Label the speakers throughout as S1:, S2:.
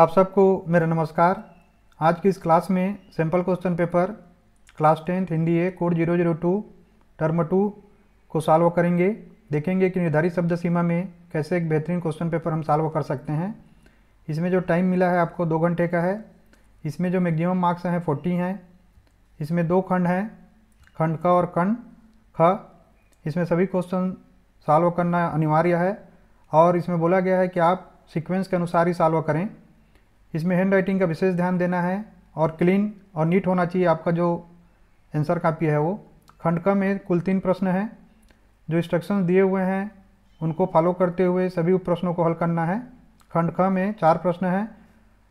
S1: आप सबको मेरा नमस्कार आज की इस क्लास में sample question paper class tenth Hindi A code zero zero two term two को सॉल्व करेंगे देखेंगे कि निर्धारित शब्द सीमा में कैसे एक बेहतरीन क्वेश्चन पेपर हम सॉल्व कर सकते हैं इसमें जो टाइम मिला है आपको दो घंटे का है इसमें जो मैक्सिमम मार्क्स हैं फोर्टी हैं इसमें दो खंड हैं खंड ख और खंड ख इसमें सभी क्वेश्चन सॉल्व करना अनिवार्य है और इसमें बोला गया है कि आप सीक्वेंस के अनुसार ही सॉल्व करें इसमें हैंड राइटिंग का विशेष ध्यान देना है और क्लीन और नीट होना चाहिए आपका जो आंसर कापी है वो खंड क में कुल तीन प्रश्न हैं जो इंस्ट्रक्शन दिए हुए हैं उनको फॉलो करते हुए सभी उप प्रश्नों को हल करना है खंड ख में चार प्रश्न हैं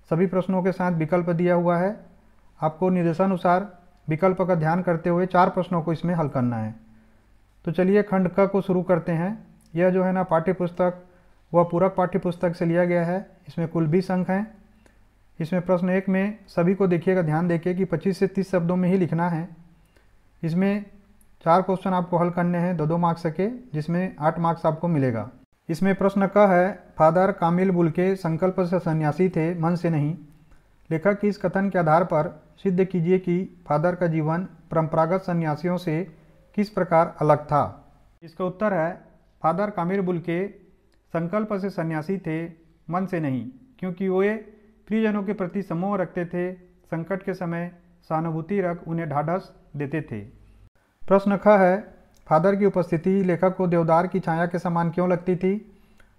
S1: सभी प्रश्नों के साथ विकल्प दिया हुआ है आपको निर्देशानुसार विकल्प का ध्यान करते हुए चार प्रश्नों को इसमें हल करना है तो चलिए खंड क को शुरू करते हैं यह जो है ना पाठ्यपुस्तक वह पूरक पाठ्यपुस्तक से लिया गया है इसमें कुल बीस अंक हैं इसमें प्रश्न एक में सभी को देखिएगा ध्यान देखिए कि 25 से 30 शब्दों में ही लिखना है इसमें चार क्वेश्चन आपको हल करने हैं दो दो मार्क्स के जिसमें आठ मार्क्स आपको मिलेगा इसमें प्रश्न का है फादर कामिल बुल के संकल्प से सन्यासी थे मन से नहीं लेखक की इस कथन के आधार पर सिद्ध कीजिए कि फादर का जीवन परंपरागत सन्यासियों से किस प्रकार अलग था इसका उत्तर है फादर कामिर बुलके संकल्प से सन्यासी थे मन से नहीं क्योंकि वे प्रियजनों के प्रति समूह रखते थे संकट के समय सहानुभूति रख उन्हें ढाढ़स देते थे प्रश्न ख है फादर की उपस्थिति लेखक को देवदार की छाया के समान क्यों लगती थी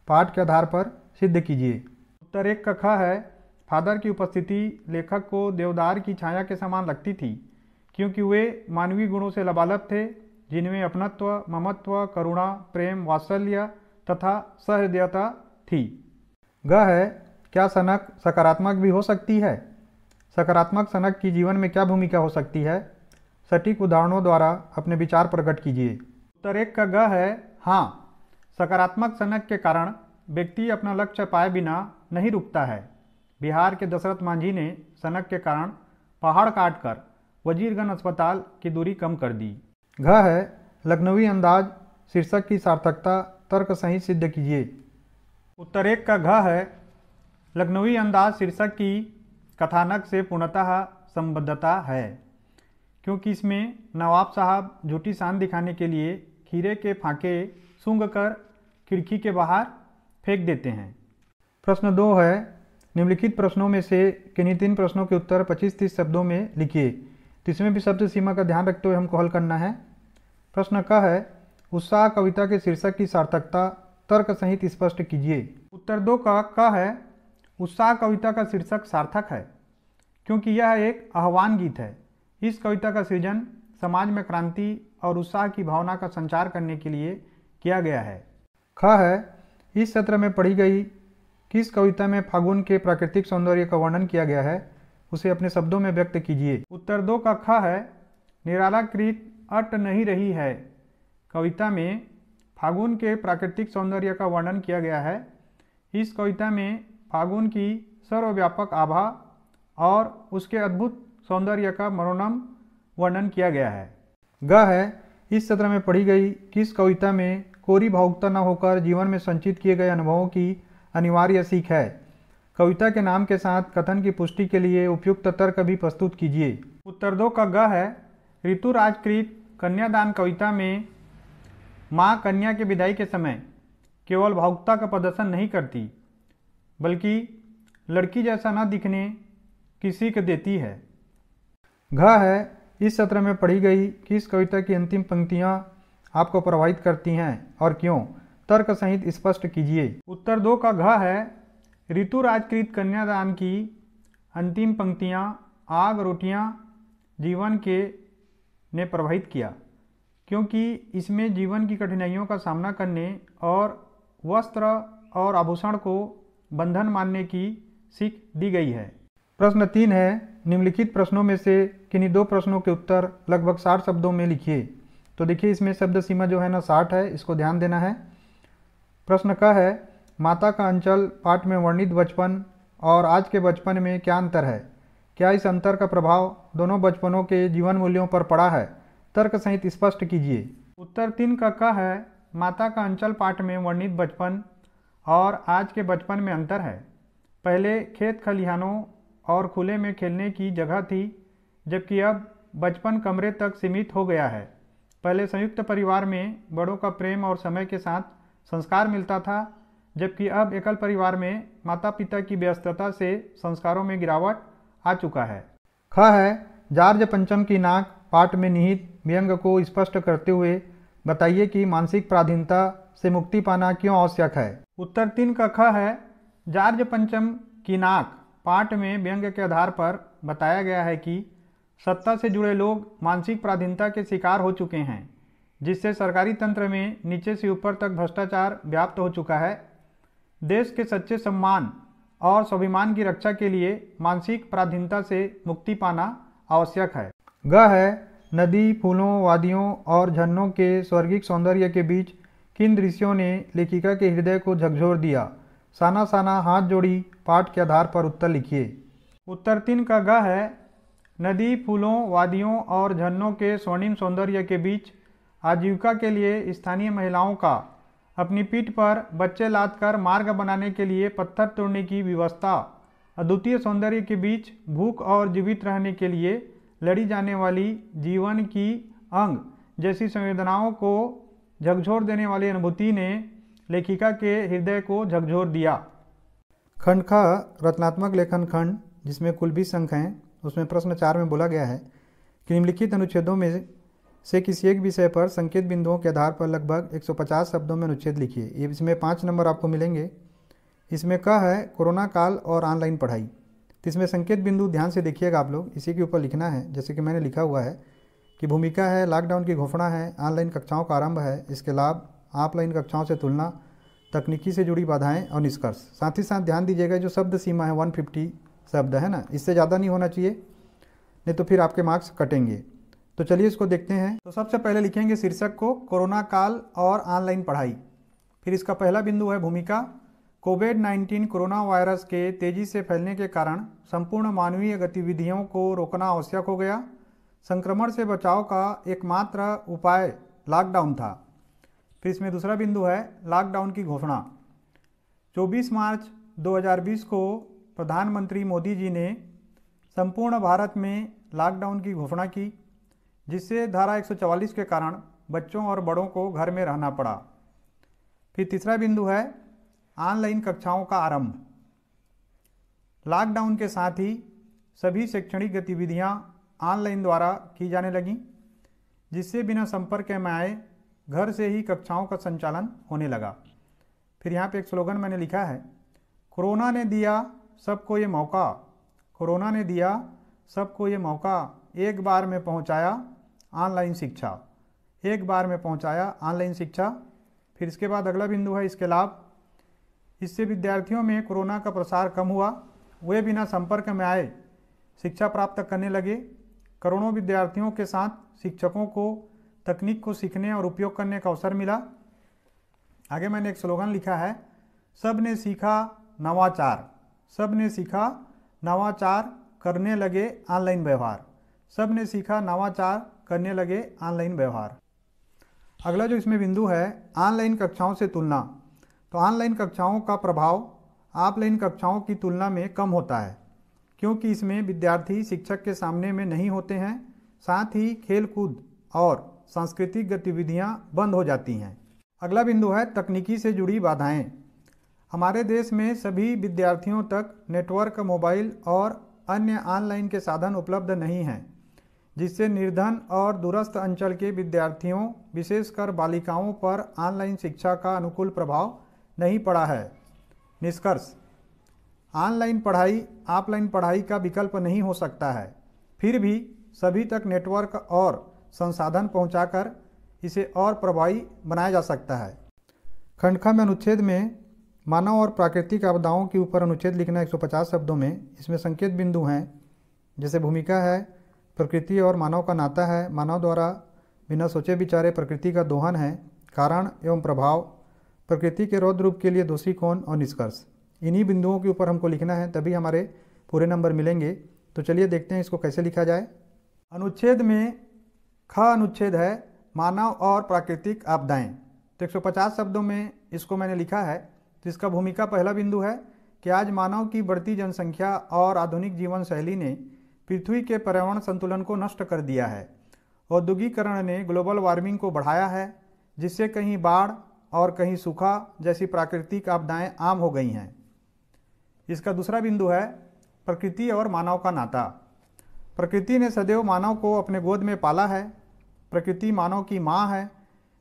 S1: पाठ के आधार पर सिद्ध कीजिए उत्तर एक का ख है फादर की उपस्थिति लेखक को देवदार की छाया के समान लगती थी क्योंकि वे मानवीय गुणों से लबालब थे जिनमें अपनत्व ममत्व करुणा प्रेम वात्सल्य तथा सहृदयता थी ग है क्या सनक सकारात्मक भी हो सकती है सकारात्मक सनक की जीवन में क्या भूमिका हो सकती है सटीक उदाहरणों द्वारा अपने विचार प्रकट कीजिए उत्तर एक का ग है हाँ सकारात्मक सनक के कारण व्यक्ति अपना लक्ष्य पाए बिना नहीं रुकता है बिहार के दशरथ मांझी ने सनक के कारण पहाड़ काटकर वजीरगंज अस्पताल की दूरी कम कर दी घ है लखनवी अंदाज शीर्षक की सार्थकता तर्क सही सिद्ध कीजिए उत्तर एक का घ है लखनवी अंदाज शीर्षक की कथानक से पूर्णतः संबद्धता है क्योंकि इसमें नवाब साहब झूठी शान दिखाने के लिए खीरे के फांके सूंघ कर खिड़की के बाहर फेंक देते हैं प्रश्न दो है निम्नलिखित प्रश्नों में से किन्हीं तीन प्रश्नों के उत्तर 25-30 शब्दों में लिखिए तो इसमें भी शब्द सीमा का ध्यान रखते हुए हमको हल करना है प्रश्न क है उत्साह कविता के शीर्षक की सार्थकता तर्क सहित स्पष्ट कीजिए उत्तर दो का क है उत्साह कविता का शीर्षक सार्थक है क्योंकि यह एक आह्वान गीत है इस कविता का सृजन समाज में क्रांति और उत्साह की भावना का संचार करने के लिए किया गया है ख है इस सत्र में पढ़ी गई किस कविता में फागुन के प्राकृतिक सौंदर्य का वर्णन किया गया है उसे अपने शब्दों में व्यक्त कीजिए उत्तर दो का ख है निरालाकृत अट नहीं रही है कविता में फागुन के प्राकृतिक सौंदर्य का वर्णन किया गया है इस कविता में फागुन की सर्वव्यापक आभा और उसके अद्भुत सौंदर्य का मनोनम वर्णन किया गया है ग है इस सत्र में पढ़ी गई किस कविता में कोरी भावुकता न होकर जीवन में संचित किए गए अनुभवों की अनिवार्य सीख है कविता के नाम के साथ कथन की पुष्टि के लिए उपयुक्त तर्क भी प्रस्तुत कीजिए उत्तर दो का ग है ऋतुराजकृत कन्यादान कविता में माँ कन्या के विदाई के समय केवल भावुकता का प्रदर्शन नहीं करती बल्कि लड़की जैसा ना दिखने किसी के देती है घ है इस सत्र में पढ़ी गई किस कविता की अंतिम पंक्तियाँ आपको प्रभावित करती हैं और क्यों तर्क सहित स्पष्ट कीजिए उत्तर दो का घ है ऋतु राजकृत कन्यादान की अंतिम पंक्तियाँ आग रोटियाँ जीवन के ने प्रभावित किया क्योंकि इसमें जीवन की कठिनाइयों का सामना करने और वस्त्र और आभूषण को बंधन मानने की सीख दी गई है प्रश्न तीन है निम्नलिखित प्रश्नों में से किन्हीं दो प्रश्नों के उत्तर लगभग साठ शब्दों में लिखिए तो देखिए इसमें शब्द सीमा जो है ना साठ है इसको ध्यान देना है प्रश्न क है माता का अंचल पाठ में वर्णित बचपन और आज के बचपन में क्या अंतर है क्या इस अंतर का प्रभाव दोनों बचपनों के जीवन मूल्यों पर पड़ा है तर्क सहित स्पष्ट कीजिए उत्तर तीन का क है माता का अंचल पाठ में वर्णित बचपन और आज के बचपन में अंतर है पहले खेत खलिहानों और खुले में खेलने की जगह थी जबकि अब बचपन कमरे तक सीमित हो गया है पहले संयुक्त परिवार में बड़ों का प्रेम और समय के साथ संस्कार मिलता था जबकि अब एकल परिवार में माता पिता की व्यस्तता से संस्कारों में गिरावट आ चुका है ख है जार्ज पंचम की नाक पाठ में निहित व्यंग को स्पष्ट करते हुए बताइए कि मानसिक प्राधीनता से मुक्ति पाना क्यों आवश्यक है उत्तर तीन का ख है जार्ज पंचम की नाक पाठ में व्यंग्य के आधार पर बताया गया है कि सत्ता से जुड़े लोग मानसिक प्राधीनता के शिकार हो चुके हैं जिससे सरकारी तंत्र में नीचे से ऊपर तक भ्रष्टाचार व्याप्त हो चुका है देश के सच्चे सम्मान और स्वाभिमान की रक्षा के लिए मानसिक प्राधीनता से मुक्ति पाना आवश्यक है ग है नदी फूलों वादियों और झरनों के स्वर्गिक सौंदर्य के बीच किन दृश्यों ने लेखिका के हृदय को झकझोर दिया साना साना हाथ जोड़ी पाठ के आधार पर उत्तर लिखिए उत्तर तीन का ग है नदी फूलों वादियों और झरनों के स्वर्णिम सौंदर्य के बीच आजीविका के लिए स्थानीय महिलाओं का अपनी पीठ पर बच्चे लाद कर मार्ग बनाने के लिए पत्थर तोड़ने की व्यवस्था अद्वितीय सौंदर्य के बीच भूख और जीवित रहने के लिए लड़ी जाने वाली जीवन की अंग जैसी संवेदनाओं को झकझोर देने वाली अनुभूति ने लेखिका के हृदय को झकझोर दिया खंड ख रचनात्मक लेखन खंड जिसमें कुल बीस अंक हैं उसमें प्रश्न चार में बोला गया है कि निम्नलिखित अनुच्छेदों में से किसी एक विषय पर संकेत बिंदुओं के आधार पर लगभग 150 शब्दों में अनुच्छेद लिखिए इसमें पाँच नंबर आपको मिलेंगे इसमें क है कोरोना काल और ऑनलाइन पढ़ाई तो इसमें संकेत बिंदु ध्यान से देखिएगा आप लोग इसी के ऊपर लिखना है जैसे कि मैंने लिखा हुआ है की भूमिका है लॉकडाउन की घोषणा है ऑनलाइन कक्षाओं का आरंभ है इसके लाभ ऑफलाइन कक्षाओं से तुलना तकनीकी से जुड़ी बाधाएं और निष्कर्ष साथ ही साथ ध्यान दीजिएगा जो शब्द सीमा है 150 शब्द है ना इससे ज़्यादा नहीं होना चाहिए नहीं तो फिर आपके मार्क्स कटेंगे तो चलिए इसको देखते हैं तो सबसे पहले लिखेंगे शीर्षक को कोरोना काल और ऑनलाइन पढ़ाई फिर इसका पहला बिंदु है भूमिका कोविड 19 कोरोना वायरस के तेज़ी से फैलने के कारण संपूर्ण मानवीय गतिविधियों को रोकना आवश्यक हो गया संक्रमण से बचाव का एकमात्र उपाय लॉकडाउन था फिर इसमें दूसरा बिंदु है लॉकडाउन की घोषणा 24 मार्च 2020 को प्रधानमंत्री मोदी जी ने संपूर्ण भारत में लॉकडाउन की घोषणा की जिससे धारा 144 के कारण बच्चों और बड़ों को घर में रहना पड़ा फिर तीसरा बिंदु है ऑनलाइन कक्षाओं का आरंभ लॉकडाउन के साथ ही सभी शैक्षणिक गतिविधियां ऑनलाइन द्वारा की जाने लगी जिससे बिना संपर्क में आए घर से ही कक्षाओं का संचालन होने लगा फिर यहाँ पे एक स्लोगन मैंने लिखा है कोरोना ने दिया सबको ये मौका कोरोना ने दिया सबको ये मौका एक बार में पहुँचाया ऑनलाइन शिक्षा एक बार में पहुँचाया ऑनलाइन शिक्षा फिर इसके बाद अगला बिंदु है इसके लाभ इससे विद्यार्थियों में कोरोना का प्रसार कम हुआ वे बिना संपर्क में आए शिक्षा प्राप्त करने लगे करोड़ों विद्यार्थियों के साथ शिक्षकों को तकनीक को सीखने और उपयोग करने का अवसर मिला आगे मैंने एक स्लोगन लिखा है सब ने सीखा नवाचार सब ने सीखा नवाचार करने लगे ऑनलाइन व्यवहार सब ने सीखा नवाचार करने लगे ऑनलाइन व्यवहार अगला जो इसमें बिंदु है ऑनलाइन कक्षाओं से तुलना तो ऑनलाइन कक्षाओं का प्रभाव ऑफलाइन कक्षाओं की तुलना में कम होता है क्योंकि इसमें विद्यार्थी शिक्षक के सामने में नहीं होते हैं साथ ही खेलकूद और सांस्कृतिक गतिविधियां बंद हो जाती हैं अगला बिंदु है तकनीकी से जुड़ी बाधाएं हमारे देश में सभी विद्यार्थियों तक नेटवर्क मोबाइल और अन्य ऑनलाइन के साधन उपलब्ध नहीं हैं जिससे निर्धन और दूरस्थ अंचल के विद्यार्थियों विशेषकर बालिकाओं पर ऑनलाइन शिक्षा का अनुकूल प्रभाव नहीं पड़ा है निष्कर्ष ऑनलाइन पढ़ाई ऑफलाइन पढ़ाई का विकल्प नहीं हो सकता है फिर भी सभी तक नेटवर्क और संसाधन पहुंचाकर इसे और प्रभावी बनाया जा सकता है खंडखा में अनुच्छेद में मानव और प्राकृतिक आपदाओं के ऊपर अनुच्छेद लिखना 150 शब्दों में इसमें संकेत बिंदु हैं जैसे भूमिका है प्रकृति और मानव का नाता है मानव द्वारा बिना सोचे विचारे प्रकृति का दोहन है कारण एवं प्रभाव प्रकृति के रौद्र रूप के लिए दोषी कौन और निष्कर्ष इन्हीं बिंदुओं के ऊपर हमको लिखना है तभी हमारे पूरे नंबर मिलेंगे तो चलिए देखते हैं इसको कैसे लिखा जाए अनुच्छेद में ख अनुच्छेद है मानव और प्राकृतिक आपदाएं तो 150 शब्दों में इसको मैंने लिखा है तो इसका भूमिका पहला बिंदु है कि आज मानव की बढ़ती जनसंख्या और आधुनिक जीवन शैली ने पृथ्वी के पर्यावरण संतुलन को नष्ट कर दिया है औद्योगिकरण ने ग्लोबल वार्मिंग को बढ़ाया है जिससे कहीं बाढ़ और कहीं सूखा जैसी प्राकृतिक आपदाएं आम हो गई हैं इसका दूसरा बिंदु है प्रकृति और मानव का नाता प्रकृति ने सदैव मानव को अपने गोद में पाला है प्रकृति मानव की माँ है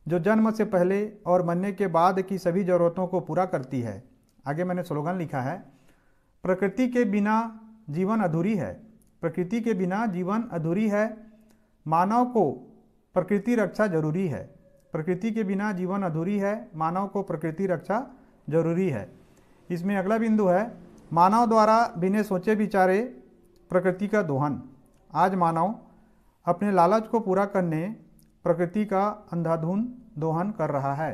S1: जो जन्म से पहले और मरने के बाद की सभी ज़रूरतों को पूरा करती है आगे मैंने स्लोगन लिखा है प्रकृति के बिना जीवन अधूरी है प्रकृति के बिना जीवन अधूरी है मानव को प्रकृति रक्षा जरूरी है प्रकृति के बिना जीवन अधूरी है मानव को प्रकृति रक्षा जरूरी है इसमें अगला बिंदु है मानव द्वारा बिना सोचे विचारे प्रकृति का दोहन आज मानव अपने लालच को पूरा करने प्रकृति का अंधाधुन दोहन कर रहा है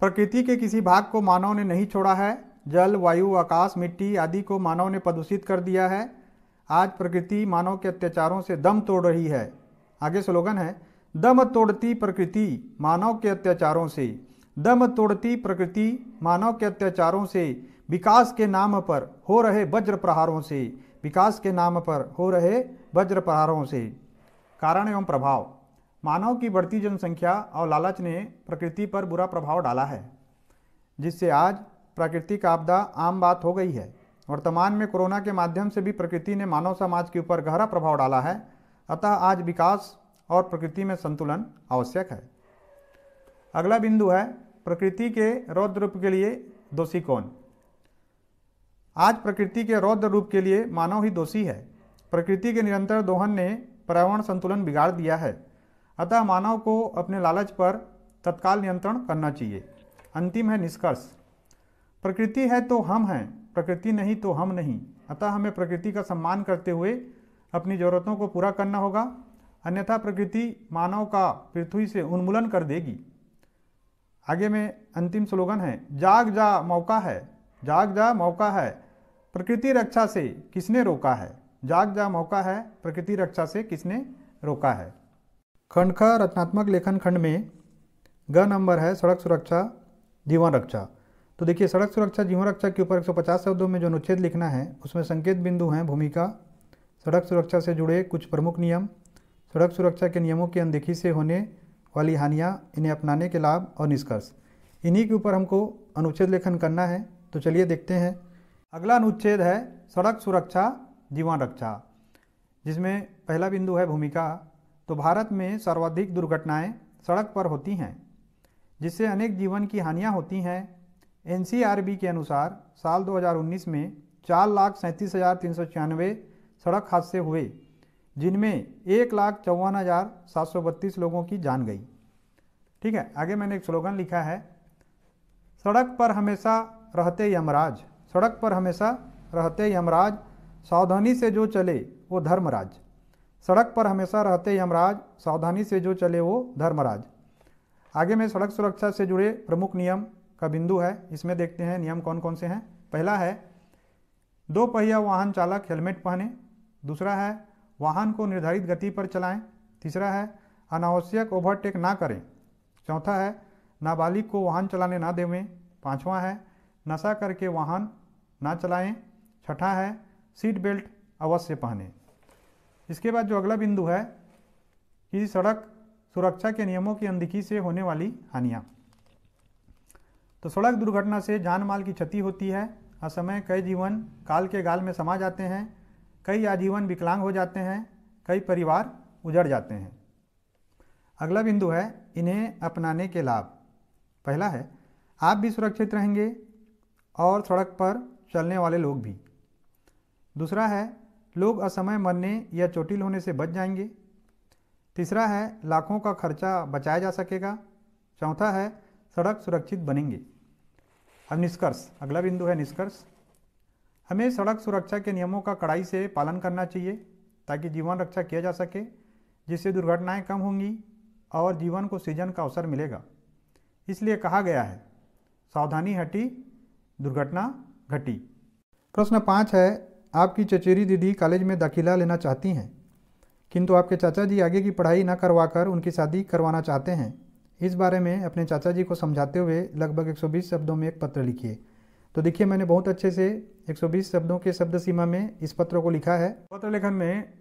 S1: प्रकृति के किसी भाग को मानव ने नहीं छोड़ा है जल वायु आकाश मिट्टी आदि को मानव ने प्रदूषित कर दिया है आज प्रकृति मानव के अत्याचारों से दम तोड़ रही है आगे स्लोगन है दम तोड़ती प्रकृति मानव के अत्याचारों से दम तोड़ती प्रकृति मानव के अत्याचारों से विकास के नाम पर हो रहे वज्र प्रहारों से विकास के नाम पर हो रहे वज्र प्रहारों से कारण एवं प्रभाव मानव की बढ़ती जनसंख्या और लालच ने प्रकृति पर बुरा प्रभाव डाला है जिससे आज प्राकृतिक आपदा आम बात हो गई है वर्तमान में कोरोना के माध्यम से भी प्रकृति ने मानव समाज के ऊपर गहरा प्रभाव डाला है अतः आज विकास और प्रकृति में संतुलन आवश्यक है अगला बिंदु है प्रकृति के रौद्र रूप के लिए दोषी कौन आज प्रकृति के रौद्र रूप के लिए मानव ही दोषी है प्रकृति के निरंतर दोहन ने पर्यावरण संतुलन बिगाड़ दिया है अतः मानव को अपने लालच पर तत्काल नियंत्रण करना चाहिए अंतिम है निष्कर्ष प्रकृति है तो हम हैं प्रकृति नहीं तो हम नहीं अतः हमें प्रकृति का सम्मान करते हुए अपनी ज़रूरतों को पूरा करना होगा अन्यथा प्रकृति मानव का पृथ्वी से उन्मूलन कर देगी आगे में अंतिम स्लोगन है जाग जा मौका है जाग जा मौका है प्रकृति रक्षा से किसने रोका है जाग जा मौका है प्रकृति रक्षा से किसने रोका है खंड ख रचनात्मक लेखन खंड में ग नंबर है सड़क सुरक्षा जीवन रक्षा तो देखिए सड़क सुरक्षा जीवन रक्षा के ऊपर 150 शब्दों में जो अनुच्छेद लिखना है उसमें संकेत बिंदु हैं भूमिका सड़क सुरक्षा से जुड़े कुछ प्रमुख नियम सड़क सुरक्षा के नियमों की अनदेखी से होने वाली हानियाँ इन्हें अपनाने के लाभ और निष्कर्ष इन्हीं के ऊपर हमको अनुच्छेद लेखन करना है तो चलिए देखते हैं अगला अनुच्छेद है सड़क सुरक्षा जीवन रक्षा जिसमें पहला बिंदु है भूमिका तो भारत में सर्वाधिक दुर्घटनाएं सड़क पर होती हैं जिससे अनेक जीवन की हानियां होती हैं एन के अनुसार साल 2019 में चार लाख सैंतीस हज़ार तीन सौ छियानवे सड़क हादसे हुए जिनमें एक लाख चौवन हज़ार सात सौ बत्तीस लोगों की जान गई ठीक है आगे मैंने एक स्लोगन लिखा है सड़क पर हमेशा रहते यमराज सड़क पर हमेशा रहते यमराज सावधानी से जो चले वो धर्मराज सड़क पर हमेशा रहते यमराज सावधानी से जो चले वो धर्मराज आगे में सड़क सुरक्षा से जुड़े प्रमुख नियम का बिंदु है इसमें देखते हैं नियम कौन कौन से हैं पहला है दो पहिया वाहन चालक हेलमेट पहने दूसरा है वाहन को निर्धारित गति पर चलाएं तीसरा है अनावश्यक ओवरटेक ना करें चौथा है नाबालिग को वाहन चलाने ना देवें पाँचवा है नशा करके वाहन ना चलाएं छठा है सीट बेल्ट अवश्य पहने इसके बाद जो अगला बिंदु है कि सड़क सुरक्षा के नियमों की अनदेखी से होने वाली हानियाँ तो सड़क दुर्घटना से जान माल की क्षति होती है असमय कई जीवन काल के गाल में समा जाते हैं कई आजीवन विकलांग हो जाते हैं कई परिवार उजड़ जाते हैं अगला बिंदु है इन्हें अपनाने के लाभ पहला है आप भी सुरक्षित रहेंगे और सड़क पर चलने वाले लोग भी दूसरा है लोग असमय मरने या चोटिल होने से बच जाएंगे तीसरा है लाखों का खर्चा बचाया जा सकेगा चौथा है सड़क सुरक्षित बनेंगे अब निष्कर्ष अगला बिंदु है निष्कर्ष हमें सड़क सुरक्षा के नियमों का कड़ाई से पालन करना चाहिए ताकि जीवन रक्षा किया जा सके जिससे दुर्घटनाएं कम होंगी और जीवन को सीजन का अवसर मिलेगा इसलिए कहा गया है सावधानी हटी दुर्घटना घटी प्रश्न पाँच है आपकी चचेरी दीदी कॉलेज में दाखिला लेना चाहती हैं किंतु आपके चाचा जी आगे की पढ़ाई न करवाकर उनकी शादी करवाना चाहते हैं इस बारे में अपने चाचा जी को समझाते हुए लगभग 120 शब्दों में एक पत्र लिखिए तो देखिए मैंने बहुत अच्छे से 120 शब्दों के शब्द सीमा में इस पत्र को लिखा है पत्र लेखन में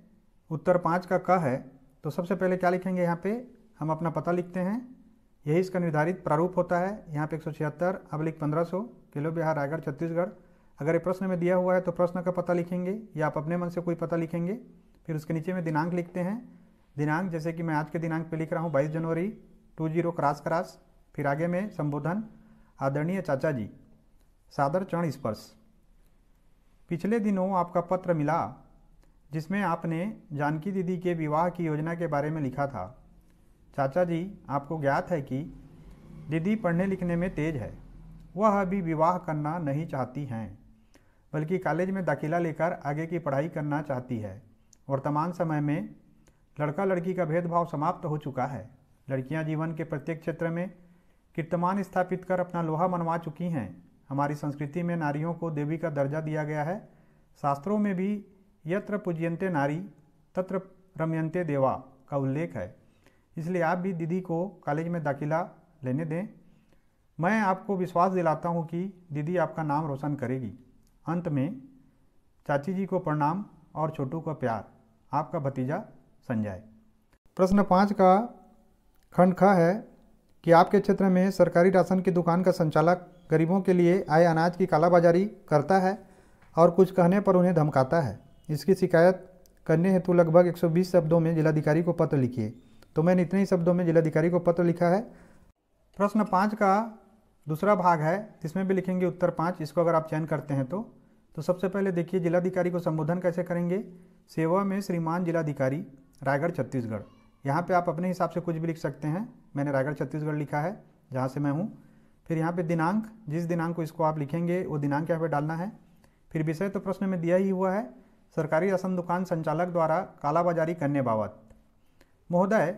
S1: उत्तर पाँच का क है तो सबसे पहले क्या लिखेंगे यहाँ पे हम अपना पता लिखते हैं यही इसका निर्धारित प्रारूप होता है यहाँ पे एक सौ छिहत्तर अबलिक पंद्रह सौ किलो बिहार रायगढ़ छत्तीसगढ़ अगर ये प्रश्न में दिया हुआ है तो प्रश्न का पता लिखेंगे या आप अपने मन से कोई पता लिखेंगे फिर उसके नीचे में दिनांक लिखते हैं दिनांक जैसे कि मैं आज के दिनांक पे लिख रहा हूँ बाईस जनवरी टू जीरो क्रास क्रास फिर आगे में संबोधन आदरणीय चाचा जी सादर चरण स्पर्श पिछले दिनों आपका पत्र मिला जिसमें आपने जानकी दीदी के विवाह की योजना के बारे में लिखा था चाचा जी आपको ज्ञात है कि दीदी पढ़ने लिखने में तेज है वह अभी विवाह करना नहीं चाहती हैं बल्कि कॉलेज में दाखिला लेकर आगे की पढ़ाई करना चाहती है वर्तमान समय में लड़का लड़की का भेदभाव समाप्त हो चुका है लड़कियां जीवन के प्रत्येक क्षेत्र में कीर्तमान स्थापित कर अपना लोहा मनवा चुकी हैं हमारी संस्कृति में नारियों को देवी का दर्जा दिया गया है शास्त्रों में भी यत्र पूज्यंते नारी तत्र रमयंत्य देवा का उल्लेख है इसलिए आप भी दीदी को कॉलेज में दाखिला लेने दें मैं आपको विश्वास दिलाता हूँ कि दीदी आपका नाम रोशन करेगी अंत में चाची जी को प्रणाम और छोटू का प्यार आपका भतीजा संजय प्रश्न पाँच का खंड ख है कि आपके क्षेत्र में सरकारी राशन की दुकान का संचालक गरीबों के लिए आए अनाज की कालाबाजारी करता है और कुछ कहने पर उन्हें धमकाता है इसकी शिकायत करने हेतु लगभग 120 शब्दों में जिलाधिकारी को पत्र लिखिए तो मैंने इतने ही शब्दों में जिलाधिकारी को पत्र लिखा है प्रश्न पाँच का दूसरा भाग है जिसमें भी लिखेंगे उत्तर पाँच इसको अगर आप चयन करते हैं तो तो सबसे पहले देखिए जिलाधिकारी को संबोधन कैसे करेंगे सेवा में श्रीमान जिलाधिकारी रायगढ़ छत्तीसगढ़ यहाँ पे आप अपने हिसाब से कुछ भी लिख सकते हैं मैंने रायगढ़ छत्तीसगढ़ लिखा है जहाँ से मैं हूँ फिर यहाँ पे दिनांक जिस दिनांक को इसको आप लिखेंगे वो दिनांक यहाँ पे डालना है फिर विषय तो प्रश्न में दिया ही हुआ है सरकारी राशन दुकान संचालक द्वारा कालाबाजारी करने बाबत महोदय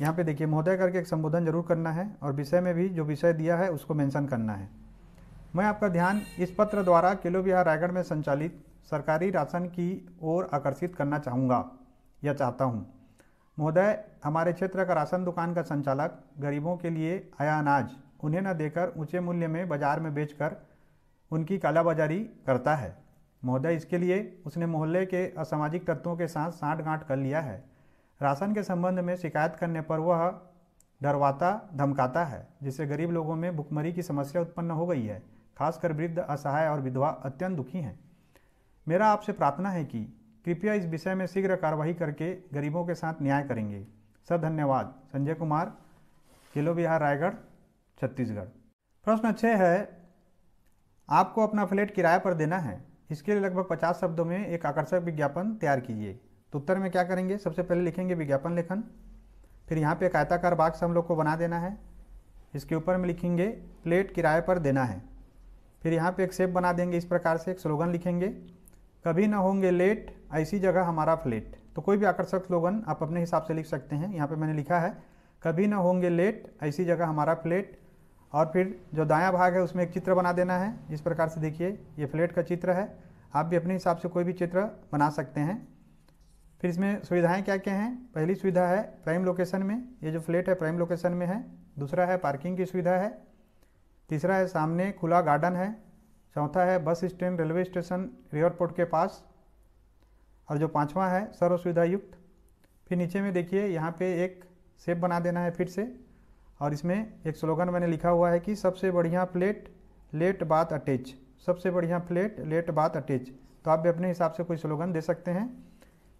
S1: यहाँ पे देखिए महोदय करके एक संबोधन जरूर करना है और विषय में भी जो विषय दिया है उसको मेंशन करना है मैं आपका ध्यान इस पत्र द्वारा किलो बिहार रायगढ़ में संचालित सरकारी राशन की ओर आकर्षित करना चाहूँगा या चाहता हूँ महोदय हमारे क्षेत्र का राशन दुकान का संचालक गरीबों के लिए आया अनाज उन्हें न देकर ऊँचे मूल्य में बाज़ार में कर उनकी कालाबाजारी करता है महोदय इसके लिए उसने मोहल्ले के असामाजिक तत्वों के साथ साँट गांठ कर लिया है राशन के संबंध में शिकायत करने पर वह डरवाता धमकाता है जिससे गरीब लोगों में भुखमरी की समस्या उत्पन्न हो गई है खासकर वृद्ध असहाय और विधवा अत्यंत दुखी हैं मेरा आपसे प्रार्थना है कि कृपया इस विषय में शीघ्र कार्रवाई करके गरीबों के साथ न्याय करेंगे सर धन्यवाद संजय कुमार किलो बिहार रायगढ़ छत्तीसगढ़ प्रश्न छः है आपको अपना फ्लैट किराए पर देना है इसके लिए लगभग पचास शब्दों में एक आकर्षक विज्ञापन तैयार कीजिए तो उत्तर में क्या करेंगे सबसे पहले लिखेंगे विज्ञापन लेखन फिर यहाँ पे एक आयताकार बाक्स हम लोग को बना देना है इसके ऊपर में लिखेंगे प्लेट किराए पर देना है फिर यहाँ पे एक सेप बना देंगे इस प्रकार से एक स्लोगन लिखेंगे कभी ना होंगे लेट ऐसी जगह हमारा फ्लेट तो कोई भी आकर्षक स्लोगन आप अपने हिसाब से लिख सकते हैं यहाँ पर मैंने लिखा है कभी ना होंगे लेट ऐसी जगह हमारा फ्लेट और फिर जो दायां भाग है उसमें एक चित्र बना देना है इस प्रकार से देखिए ये फ्लेट का चित्र है आप भी अपने हिसाब से कोई भी चित्र बना सकते हैं फिर इसमें सुविधाएं क्या क्या हैं पहली सुविधा है प्राइम लोकेशन में ये जो फ्लैट है प्राइम लोकेशन में है दूसरा है पार्किंग की सुविधा है तीसरा है सामने खुला गार्डन है चौथा है bus stand railway station airport के पास और जो पाँचवा है सर्व सुविधा युक्त फिर नीचे में देखिए यहाँ पर एक सेप बना देना है फिर से और इसमें एक स्लोगन मैंने लिखा हुआ है कि सबसे बढ़िया प्लेट लेट बात अटैच सबसे बढ़िया प्लेट लेट बात अटैच तो आप भी अपने हिसाब से कोई स्लोगन दे सकते हैं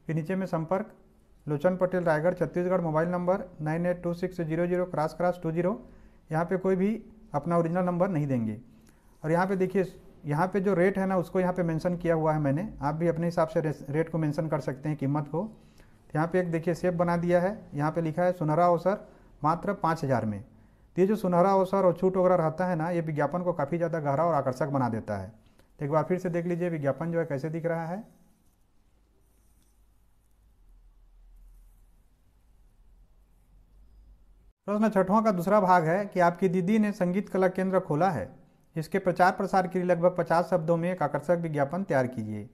S1: फिर नीचे में संपर्क Lochan Patel Raigarh Chhattisgarh mobile number nine eight two six zero zero cross cross two zero यहाँ पर कोई भी अपना ओरिजिनल नंबर नहीं देंगे और यहाँ पे देखिए यहाँ पे जो रेट है ना उसको यहाँ पे मेंशन किया हुआ है मैंने आप भी अपने हिसाब से रेट को मेंशन कर सकते हैं कीमत को यहाँ पे एक देखिए सेप बना दिया है यहाँ पे लिखा है सुनहरा अवसर मात्र पाँच हज़ार में तो ये जो सुनहरा अवसर और छूट वगैरह रहता है ना ये विज्ञापन को काफ़ी ज़्यादा गहरा और आकर्षक बना देता है एक बार फिर से देख लीजिए विज्ञापन जो है कैसे दिख रहा है प्रश्न तो छठवां का दूसरा भाग है कि आपकी दीदी ने संगीत कला केंद्र खोला है इसके प्रचार प्रसार के लिए लगभग पचास शब्दों में एक आकर्षक विज्ञापन तैयार कीजिए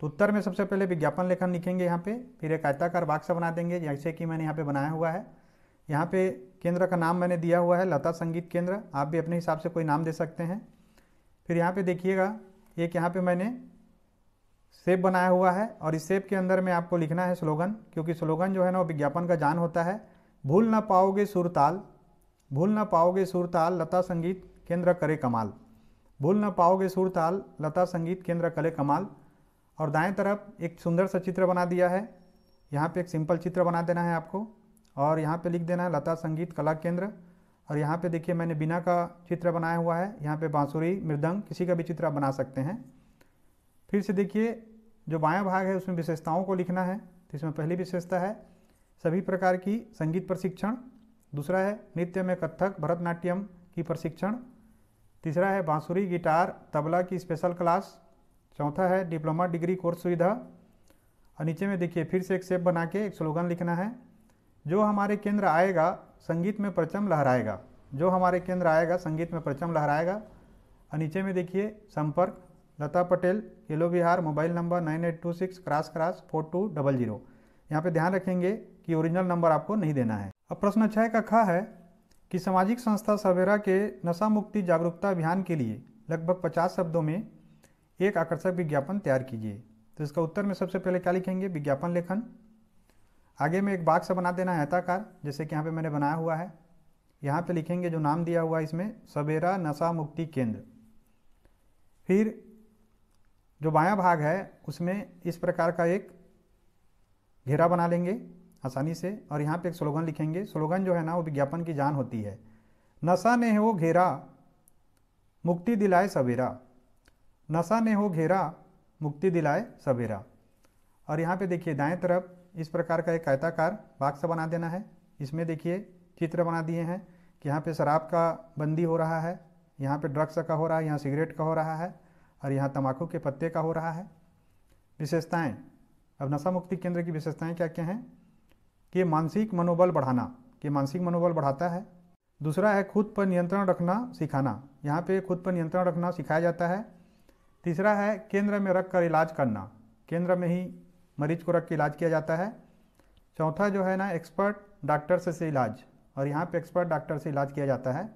S1: तो उत्तर में सबसे पहले विज्ञापन लेखन लिखेंगे यहाँ पे फिर एक आयताकार वाक्स बना देंगे जैसे कि मैंने यहाँ पे बनाया हुआ है यहाँ पे केंद्र का नाम मैंने दिया हुआ है लता संगीत केंद्र आप भी अपने हिसाब से कोई नाम दे सकते हैं फिर यहाँ पे देखिएगा एक यहाँ पे मैंने सेब बनाया हुआ है और इस सेब के अंदर में आपको लिखना है स्लोगन क्योंकि स्लोगन जो है ना वो विज्ञापन का जान होता है भूल ना पाओगे सुरताल भूल ना पाओगे सुरताल लता संगीत केंद्र करे कमाल भूल ना पाओगे सुरताल लता संगीत केंद्र करे कमाल और दाएं तरफ एक सुंदर सा चित्र बना दिया है यहाँ पे एक सिंपल चित्र बना देना है आपको और यहाँ पे लिख देना है लता संगीत कला केंद्र और यहाँ पे देखिए मैंने बिना का चित्र बनाया हुआ है यहाँ पे बांसुरी मृदंग किसी का भी चित्र आप बना सकते हैं फिर से देखिए जो बायां भाग है उसमें विशेषताओं को लिखना है तो इसमें पहली विशेषता है सभी प्रकार की संगीत प्रशिक्षण दूसरा है नृत्य में कत्थक भरतनाट्यम की प्रशिक्षण तीसरा है बांसुरी गिटार तबला की स्पेशल क्लास चौथा है डिप्लोमा डिग्री कोर्स सुविधा और नीचे में देखिए फिर से एक सेप बना के एक स्लोगन लिखना है जो हमारे केंद्र आएगा संगीत में प्रचम लहराएगा जो हमारे केंद्र आएगा संगीत में प्रचम लहराएगा और नीचे में देखिए संपर्क लता पटेल येलो Bihar mobile number nine eight two six cross cross four two double zero यहाँ पे ध्यान रखेंगे कि ओरिजिनल नंबर आपको नहीं देना है अब प्रश्न छः का खा है कि सामाजिक संस्था सवेरा के नशा मुक्ति जागरूकता अभियान के लिए लगभग पचास शब्दों में एक आकर्षक विज्ञापन तैयार कीजिए तो इसका उत्तर में सबसे पहले क्या लिखेंगे विज्ञापन लेखन आगे में एक बाग से बना देना है आयताकार जैसे कि यहाँ पे मैंने बनाया हुआ है यहाँ पे लिखेंगे जो नाम दिया हुआ है इसमें सवेरा नशा मुक्ति केंद्र फिर जो बायां भाग है उसमें इस प्रकार का एक घेरा बना लेंगे आसानी से और यहाँ पे एक स्लोगन लिखेंगे स्लोगन जो है ना वो विज्ञापन की जान होती है नशा ने हो घेरा मुक्ति दिलाए सवेरा नशा ने हो घेरा मुक्ति दिलाए सवेरा और यहाँ पे देखिए दाएं तरफ इस प्रकार का एक आयताकार बाक्स बना देना है इसमें देखिए चित्र बना दिए हैं कि यहाँ पे शराब का बंदी हो रहा है यहाँ पे ड्रग्स का हो रहा है यहाँ सिगरेट का हो रहा है और यहाँ तम्बाकू के पत्ते का हो रहा है विशेषताएँ अब नशा मुक्ति केंद्र की विशेषताएं क्या क्या हैं कि मानसिक मनोबल बढ़ाना कि मानसिक मनोबल बढ़ाता है दूसरा है खुद पर नियंत्रण रखना सिखाना यहाँ पे खुद पर नियंत्रण रखना सिखाया जाता है तीसरा है केंद्र में रख कर इलाज करना केंद्र में ही मरीज को रख के इलाज किया जाता है चौथा जो है ना एक्सपर्ट डॉक्टर से, से इलाज और यहाँ पे एक्सपर्ट डॉक्टर से इलाज किया जाता है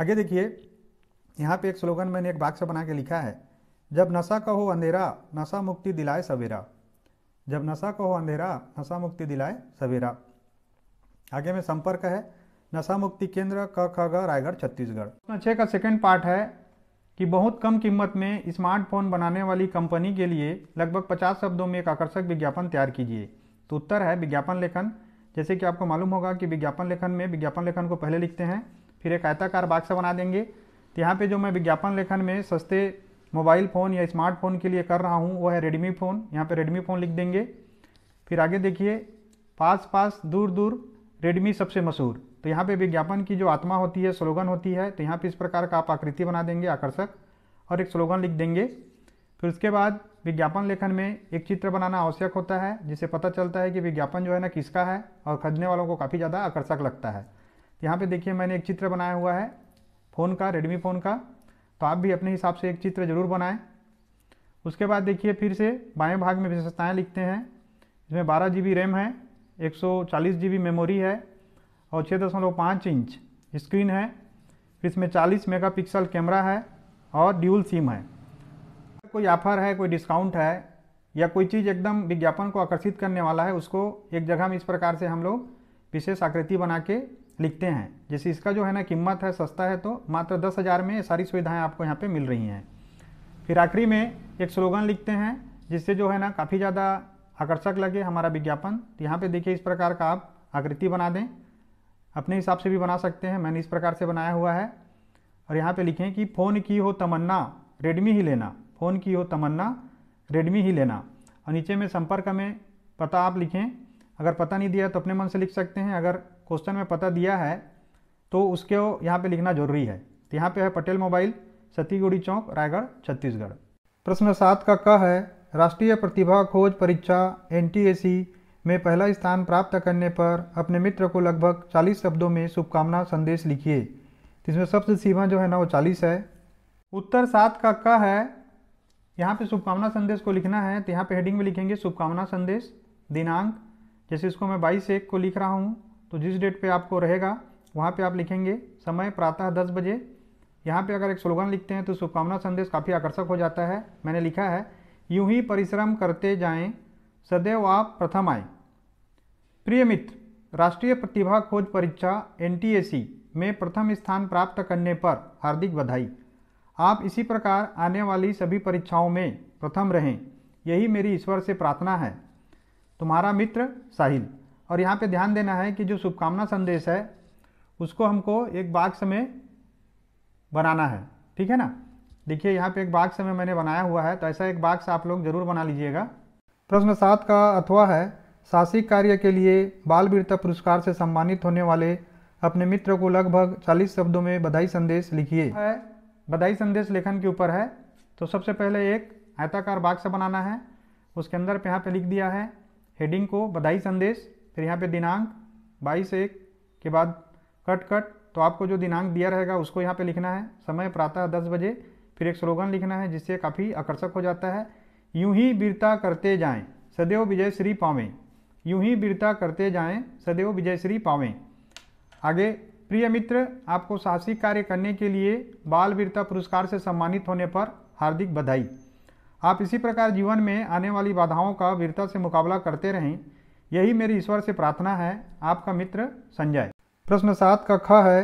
S1: आगे देखिए यहाँ पे एक स्लोगन मैंने एक बाग से बना के लिखा है जब नशा का हो अंधेरा नशा मुक्ति दिलाए सवेरा जब नशा का हो अंधेरा नशा मुक्ति दिलाए सवेरा आगे में संपर्क है नशा मुक्ति केंद्र क ख ग रायगढ़ छत्तीसगढ़ प्रश्न छः का सेकंड पार्ट है कि बहुत कम कीमत में स्मार्टफोन बनाने वाली कंपनी के लिए लगभग 50 शब्दों में एक आकर्षक विज्ञापन तैयार कीजिए तो उत्तर है विज्ञापन लेखन जैसे कि आपको मालूम होगा कि विज्ञापन लेखन में विज्ञापन लेखन को पहले लिखते हैं फिर एक आयताकार बाक्स बना देंगे तो यहाँ पर जो मैं विज्ञापन लेखन में सस्ते मोबाइल फ़ोन या स्मार्टफोन के लिए कर रहा हूँ वो है रेडमी फ़ोन यहाँ पे रेडमी फ़ोन लिख देंगे फिर आगे देखिए पास पास दूर दूर रेडमी सबसे मशहूर तो यहाँ पे विज्ञापन की जो आत्मा होती है स्लोगन होती है तो यहाँ पे इस प्रकार का आप आकृति बना देंगे आकर्षक और एक स्लोगन लिख देंगे फिर उसके बाद विज्ञापन लेखन में एक चित्र बनाना आवश्यक होता है जिससे पता चलता है कि विज्ञापन जो है ना किसका है और खरीदने वालों को काफ़ी ज़्यादा आकर्षक लगता है यहाँ पर देखिए मैंने एक चित्र बनाया हुआ है फ़ोन का रेडमी फ़ोन का तो आप भी अपने हिसाब से एक चित्र जरूर बनाएं उसके बाद देखिए फिर से बाएं भाग में विशेषताएं लिखते हैं इसमें बारह जी रैम है एक सौ मेमोरी है और छः दशमलव पाँच इंच स्क्रीन है फिर इसमें 40 मेगापिक्सल कैमरा है और ड्यूल सिम है कोई ऑफर है कोई डिस्काउंट है या कोई चीज़ एकदम विज्ञापन को आकर्षित करने वाला है उसको एक जगह में इस प्रकार से हम लोग विशेष आकृति बना के लिखते हैं जैसे इसका जो है ना कीमत है सस्ता है तो मात्र दस हज़ार में सारी सुविधाएं आपको यहाँ पे मिल रही हैं फिर आखिरी में एक स्लोगन लिखते हैं जिससे जो है ना काफ़ी ज़्यादा आकर्षक लगे हमारा विज्ञापन तो यहाँ पर देखिए इस प्रकार का आप आकृति बना दें अपने हिसाब से भी बना सकते हैं मैंने इस प्रकार से बनाया हुआ है और यहाँ पर लिखें कि फ़ोन की हो तमन्ना रेडमी ही लेना फ़ोन की हो तमन्ना रेडमी ही लेना और नीचे में संपर्क में पता आप लिखें अगर पता नहीं दिया तो अपने मन से लिख सकते हैं अगर क्वेश्चन में पता दिया है तो उसके यहाँ पे लिखना जरूरी है तो यहाँ पे है पटेल मोबाइल सतीगुड़ी चौक रायगढ़ छत्तीसगढ़ प्रश्न सात का क है राष्ट्रीय प्रतिभा खोज परीक्षा एन में पहला स्थान प्राप्त करने पर अपने मित्र को लगभग 40 शब्दों में शुभकामना संदेश लिखिए तो इसमें सबसे सीमा जो है ना वो 40 है उत्तर सात का क है यहाँ पे शुभकामना संदेश को लिखना है तो यहाँ पे हेडिंग में लिखेंगे शुभकामना संदेश दिनांक जैसे इसको मैं बाईस एक को लिख रहा हूँ तो जिस डेट पे आपको रहेगा वहाँ पे आप लिखेंगे समय प्रातः दस बजे यहाँ पे अगर एक स्लोगन लिखते हैं तो शुभकामना संदेश काफ़ी आकर्षक हो जाता है मैंने लिखा है यूं ही परिश्रम करते जाएं सदैव आप प्रथम आए प्रिय मित्र राष्ट्रीय प्रतिभा खोज परीक्षा एन में प्रथम स्थान प्राप्त करने पर हार्दिक बधाई आप इसी प्रकार आने वाली सभी परीक्षाओं में प्रथम रहें यही मेरी ईश्वर से प्रार्थना है तुम्हारा मित्र साहिल और यहाँ पे ध्यान देना है कि जो शुभकामना संदेश है उसको हमको एक बाक्स में बनाना है ठीक है ना देखिए यहाँ पे एक बाक्स में मैंने बनाया हुआ है तो ऐसा एक बाक्स आप लोग ज़रूर बना लीजिएगा प्रश्न सात का अथवा है साहसिक कार्य के लिए बाल वीरता पुरस्कार से सम्मानित होने वाले अपने मित्र को लगभग 40 शब्दों में बधाई संदेश लिखिए है बधाई संदेश लेखन के ऊपर है तो सबसे पहले एक आयताकार बाक्स बनाना है उसके अंदर पे यहाँ पे लिख दिया है हेडिंग को बधाई संदेश फिर यहाँ पे दिनांक बाईस एक के बाद कट कट तो आपको जो दिनांक दिया रहेगा उसको यहाँ पे लिखना है समय प्रातः दस बजे फिर एक स्लोगन लिखना है जिससे काफ़ी आकर्षक हो जाता है यूं ही वीरता करते जाएं सदैव विजय श्री पावें यूं ही वीरता करते जाएं सदैव विजय श्री पावें आगे प्रिय मित्र आपको साहसिक कार्य करने के लिए बाल वीरता पुरस्कार से सम्मानित होने पर हार्दिक बधाई आप इसी प्रकार जीवन में आने वाली बाधाओं का वीरता से मुकाबला करते रहें यही मेरी ईश्वर से प्रार्थना है आपका मित्र संजय प्रश्न सात का ख है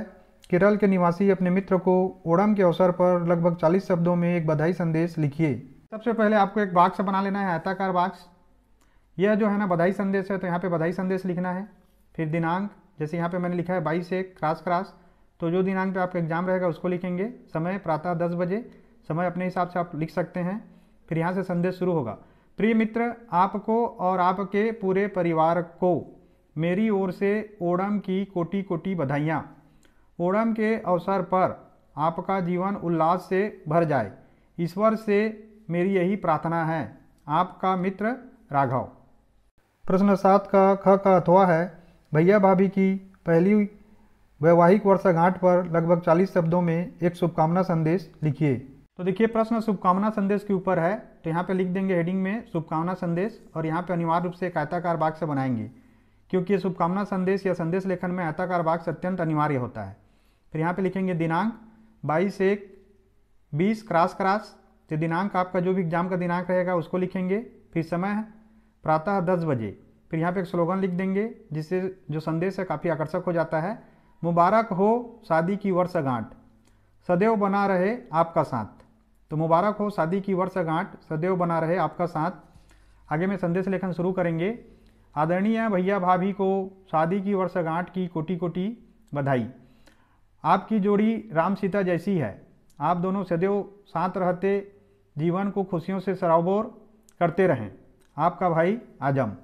S1: केरल के निवासी अपने मित्र को ओणम के अवसर पर लगभग 40 शब्दों में एक बधाई संदेश लिखिए सबसे पहले आपको एक बाक्स बना लेना है आयताकार बाक्स यह जो है ना बधाई संदेश है तो यहाँ पे बधाई संदेश लिखना है फिर दिनांक जैसे यहाँ पे मैंने लिखा है बाईस एक क्रास क्रास तो जो दिनांक पे आपका एग्जाम रहेगा उसको लिखेंगे समय प्रातः दस बजे समय अपने हिसाब से आप लिख सकते हैं फिर यहाँ से संदेश शुरू होगा प्रिय मित्र आपको और आपके पूरे परिवार को मेरी ओर से ओणम की कोटि कोटि बधाइयाँ ओणम के अवसर पर आपका जीवन उल्लास से भर जाए ईश्वर से मेरी यही प्रार्थना है आपका मित्र राघव प्रश्न सात का ख का अथवा है भैया भाभी की पहली वैवाहिक वर्षगांठ पर लगभग 40 शब्दों में एक शुभकामना संदेश लिखिए तो देखिए प्रश्न शुभकामना संदेश के ऊपर है तो यहाँ पे लिख देंगे हेडिंग में शुभकामना संदेश और यहाँ पे अनिवार्य रूप से एक आयताकार से बनाएंगे क्योंकि शुभकामना संदेश या संदेश लेखन में आयताकार वाक्य अत्यंत अनिवार्य होता है फिर यहाँ पे लिखेंगे दिनांक बाईस एक बीस क्रास क्रास तो दिनांक आपका जो भी एग्जाम का दिनांक रहेगा उसको लिखेंगे फिर समय प्रातः दस बजे फिर यहाँ पर एक स्लोगन लिख देंगे जिससे जो संदेश है काफ़ी आकर्षक हो जाता है मुबारक हो शादी की वर्षगांठ सदैव बना रहे आपका साथ तो मुबारक हो शादी की वर्षगांठ सदैव बना रहे आपका साथ आगे में संदेश लेखन शुरू करेंगे आदरणीय भैया भाभी को शादी की वर्षगांठ की कोटि कोटि बधाई आपकी जोड़ी राम सीता जैसी है आप दोनों सदैव साथ रहते जीवन को खुशियों से सराबोर करते रहें आपका भाई आजम